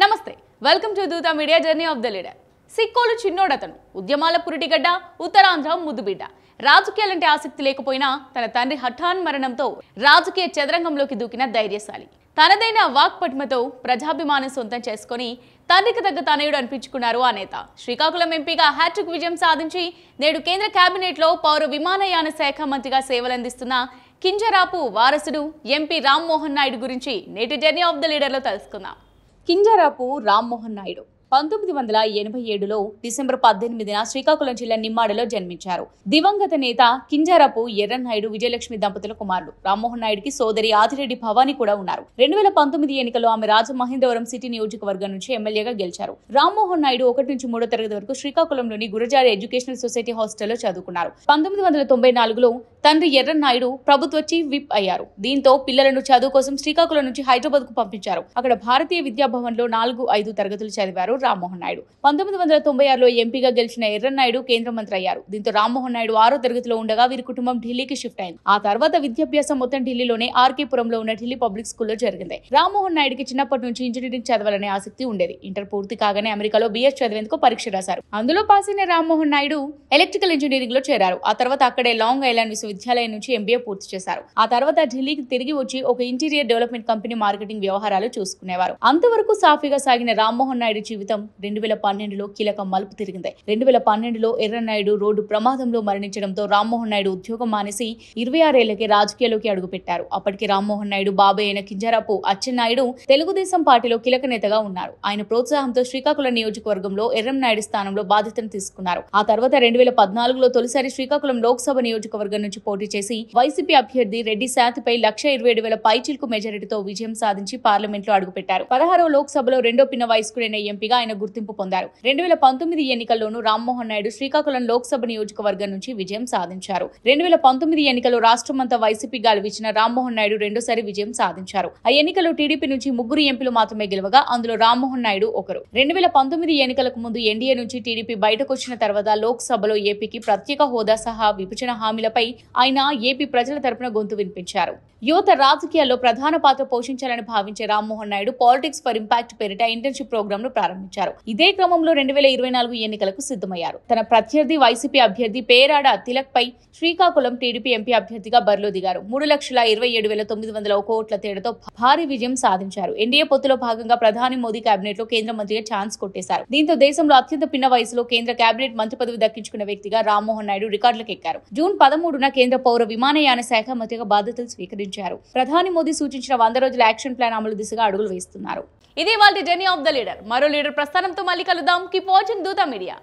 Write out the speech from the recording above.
నమస్తే welcome to Dootha media journey of the leader Sikkolu చిన్నోడతను ఉద్యమాల పురిటిగడ్డ ఉత్తరాంధ్ర ముద్దుబిడ్డ రాజకీయాలంటే ఆసక్తి లేకపోయినా తన తండ్రి హఠాన్ మరణంతో రాజకీయ చదరంగంలోకి దూకిన ధైర్యశాలి తనదైన వాక్పటిమతో ప్రజాభిమానం సొంతం చేసుకుని తండ్రికి తగ్గ తనయుడు అనిపించుకున్నారు ఆ నేత శ్రీకాకుళం ఎంపీగా హ్యాట్రిక్ విజయం సాధించి నేడు కేంద్ర క్యాబినెట్లో పౌర విమానయాన శాఖ మంత్రిగా సేవలందిస్తున్న కింజరాపు వారసుడు ఎంపీ రామ్మోహన్ నాయుడు గురించి నేటి జర్నీ ఆఫ్ ద లీడర్లో తెలుసుకుందాం కింజరాపు రామ్మోహన్ నాయుడు పంతొమ్మిది వందల ఎనభై ఏడులో డిసెంబర్ పద్దెనిమిదిన శ్రీకాకుళం జిల్లా నిమ్మాడలో జన్మించారు దివంగత నేత కింజారపు ఎర్రన్నాయుడు విజయలక్ష్మి దంపతుల కుమారుడు రామ్మోహన్ నాయుడికి సోదరి ఆదిరెడ్డి భవానీ కూడా ఉన్నారు రెండు వేల పంతొమ్మిది ఎన్నికల్లో ఆమె రాజమహేంద్రవరం సిటీ నియోజకవర్గం నుంచి ఎమ్మెల్యేగా గెలిచారు రామ్మోహన్ నాయుడు ఒకటి నుంచి మూడో తరగతి వరకు శ్రీకాకుళంలోని గురజారి ఎడ్యుకేషనల్ సొసైటీ హాస్టల్లో చదువుకున్నారు పంతొమ్మిది వందల తొంభై నాలుగులో తండ్రి ఎర్రన్నాయుడు ప్రభుత్వ చీఫ్ విప్ అయ్యారు దీంతో పిల్లలను చదువు కోసం శ్రీకాకుళం నుంచి హైదరాబాద్ కు పంపించారు అక్కడ భారతీయ విద్యాభవన్ లో నాలుగు ఐదు తరగతులు చదివారు రామ్మోహన్ నాయుడు పంతొమ్మిది వందల తొంభై ఆరులో ఎంపీగా గెలిచిన ఎర్రన్నాయుడు కేంద్ర మంత్రి అయ్యారు దీంతో రామ్మోహన్ నాయుడు ఆరో తరగతిలో ఉండగా వీరి కుటుంబం ఢిల్లీకి షిఫ్ట్ అయింది ఆ తర్వాత విద్యాభ్యాసం మొత్తం ఢిల్లీలోనే పురంలో ఉన్న ఢిల్లీ పబ్లిక్ స్కూల్లో జరిగింది రామ్మోహన్ నాయుడుకి చిన్నప్పటి నుంచి ఇంజనీరింగ్ చదవాలనే ఆసక్తి ఉండేది ఇంటర్ పూర్తి కాగానే అమెరికాలో బీఎస్ చదివేందుకు పరీక్ష రాశారు అందులో పాస్ అయిన రామ్మోహన్ నాయుడు ఎలక్ట్రికల్ ఇంజనీరింగ్ లో చేరారు ఆ తర్వాత అక్కడే లాంగ్ ఐలాండ్ విశ్వవిద్యాలయం నుంచి ఎంబీఏ పూర్తి చేశారు ఆ తర్వాత ఢిల్లీకి తిరిగి వచ్చి ఒక ఇంటీరియర్ డెవలప్మెంట్ కంపెనీ మార్కెటింగ్ వ్యవహారాలు చూసుకునేవారు అంతవరకు సాఫీగా సాగిన రామ్మోహన్ నాయుడు జీవితం జీవితం రెండు వేల పన్నెండులో కీలక మలుపు తిరిగింది రెండు వేల పన్నెండులో ఎర్రనాయుడు రోడ్డు ప్రమాదంలో మరణించడంతో రామ్మోహన్ నాయుడు ఉద్యోగం మానేసి ఇరవై ఆరేళ్లకే రాజకీయాల్లోకి అడుగుపెట్టారు అప్పటికి రామ్మోహన్ నాయుడు బాబాయ్ అయిన కింజారాపు అచ్చెన్నాయుడు తెలుగుదేశం పార్టీలో కీలక నేతగా ఉన్నారు ఆయన ప్రోత్సాహంతో శ్రీకాకుళం నియోజకవర్గంలో ఎర్రనాయుడు స్థానంలో బాధ్యతను తీసుకున్నారు ఆ తర్వాత రెండు వేల పద్నాలుగులో తొలిసారి శ్రీకాకుళం లోక్సభ నియోజకవర్గం నుంచి పోటీ చేసి వైసీపీ అభ్యర్థి రెడ్డి శాతిపై లక్ష ఇరవై ఏడు వేల పైచిల్కు మెజారిటీతో విజయం సాధించి పార్లమెంట్లో అడుగుపెట్టారు పదహారో లోక్సభలో రెండో పిన్న వయస్కుడైన ఎంపీగా ఆయన గుర్తింపు పొందారు రెండు వేల పంతొమ్మిది ఎన్నికల్లోనూ రామ్మోహన్ నాయుడు శ్రీకాకుళం లోక్సభ నియోజకవర్గం నుంచి విజయం సాధించారు రెండు వేల పంతొమ్మిది రాష్ట్రం రాష్ట్రమంతా వైసీపీ గాలివిచ్చిన రామ్మోహన్ నాయుడు రెండోసారి విజయం సాధించారు ఆ ఎన్నికల్లో టీడీపీ నుంచి ముగ్గురు ఎంపీలు మాత్రమే గెలవగా అందులో రామ్మోహన్ నాయుడు ఒకరు రెండు వేల పంతొమ్మిది ఎన్నికలకు ముందు ఎన్డీఏ నుంచి టీడీపీ బయటకొచ్చిన తర్వాత లోక్సభలో ఏపీకి ప్రత్యేక హోదా సహా విభజన హామీలపై ఆయన ఏపీ ప్రజల తరపున గొంతు వినిపించారు యువత రాజకీయాల్లో ప్రధాన పాత్ర పోషించాలని భావించే Rammohan Naidu politics for impact పేరిట ఇంటర్న్షిప్ ప్రోగ్రాంను ప్రారంభించారు నిర్వహించారు ఇదే క్రమంలో రెండు వేల ఇరవై నాలుగు ఎన్నికలకు సిద్ధమయ్యారు తన ప్రత్యర్థి వైసీపీ అభ్యర్థి పేరాడ తిలక్ పై శ్రీకాకుళం టీడీపీ ఎంపీ అభ్యర్థిగా బరిలో దిగారు మూడు లక్షల ఇరవై ఏడు వేల తొమ్మిది వందల కోట్ల తేడాతో భారీ విజయం సాధించారు ఎన్డీఏ పొత్తులో భాగంగా ప్రధాని మోదీ కేబినెట్ లో కేంద్ర మంత్రిగా ఛాన్స్ కొట్టేశారు దీంతో దేశంలో అత్యంత పిన్న వయసులో కేంద్ర కేబినెట్ మంత్రి పదవి దక్కించుకున్న వ్యక్తిగా రామ్మోహన్ నాయుడు రికార్డులకు ఎక్కారు జూన్ పదమూడున కేంద్ర పౌర విమానయాన శాఖ మంత్రిగా బాధ్యతలు స్వీకరించారు ప్రధాని మోదీ సూచించిన వంద రోజుల యాక్షన్ ప్లాన్ అమలు దిశగా అడుగులు వేస్తున్నారు ఇదే వాళ్ళ జర్నీ ఆఫ్ ద లీడర్ మరో లీడర్ ప్రస్థానంతో మళ్ళీ కలుద్దాం కీప్ వాచింగ్ దూతా మీడియా